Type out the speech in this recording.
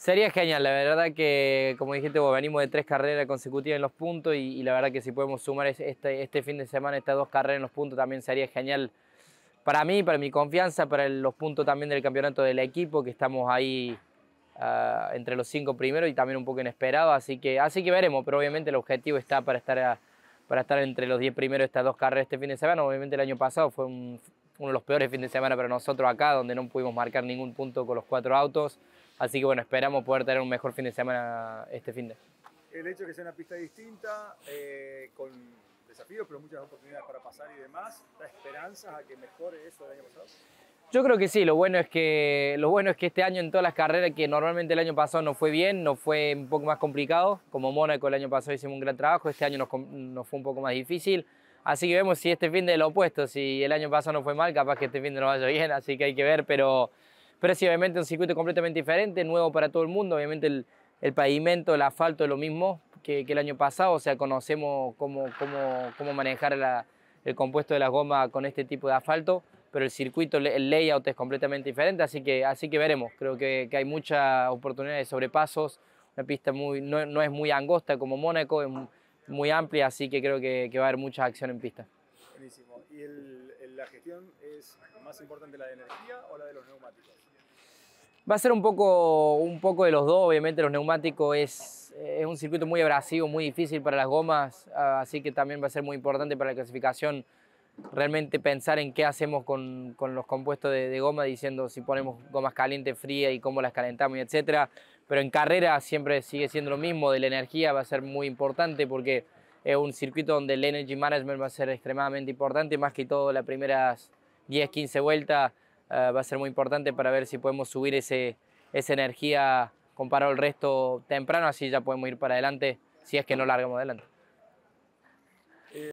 Sería genial, la verdad que, como dijiste, venimos de tres carreras consecutivas en los puntos y, la verdad que si podemos sumar este, este, fin de semana estas dos carreras en los puntos también sería genial para mí, para mi confianza, para los puntos también del campeonato del equipo, que estamos ahí ah, entre los cinco primeros y también un poco inesperado, así que, así que veremos, pero obviamente el objetivo está para estar, para estar entre los diez primeros estas dos carreras este fin de semana, obviamente el año pasado fue uno de los peores fines de semana para nosotros acá, donde no pudimos marcar ningún punto con los cuatro autos. Así que bueno, esperamos poder tener un mejor fin de semana este fin de El hecho de que sea una pista distinta, eh, con desafíos, pero muchas oportunidades para pasar y demás, ¿da esperanzas a que mejore eso del año pasado? Yo creo que sí, lo bueno es que lo bueno es que este año en todas las carreras que normalmente el año pasado no fue bien, no fue un poco más complicado, como Mónaco el año pasado hicimos un gran trabajo, este año nos, nos fue un poco más difícil, así que vemos si este fin de lo opuesto, si el año pasado no fue mal, capaz que este fin de no vaya bien, así que hay que ver, pero pero un circuito completamente diferente, nuevo para todo el mundo. Obviamente el, el pavimento, el asfalto es lo mismo que, el año pasado. O sea, conocemos cómo, cómo, cómo manejar el compuesto de la goma con este tipo de asfalto. Pero el circuito, el layout es completamente diferente, así que, así que veremos. Creo que, que hay mucha oportunidad de sobrepasos. Una pista muy, no, no es muy angosta como Mónaco, es muy amplia, así que creo que, que va a haber mucha acción en pista. ¿Y la gestión es más importante la de energía o la de los neumáticos? Va a ser un poco, un poco de los dos, obviamente los neumáticos es, es un circuito muy abrasivo, muy difícil para las gomas, ah, así que también va a ser muy importante para la clasificación realmente pensar en qué hacemos con, con los compuestos de, goma, diciendo si ponemos gomas calientes, frías y cómo las calentamos, y etc. Pero en carrera siempre sigue siendo lo mismo, de la energía va a ser muy importante porque es un circuito donde el energy management va a ser extremadamente importante, más que todo las primeras 10, 15 vueltas eh, va a ser muy importante para ver si podemos subir ese, esa energía comparado al resto temprano, así ya podemos ir para adelante si es que no largamos adelante.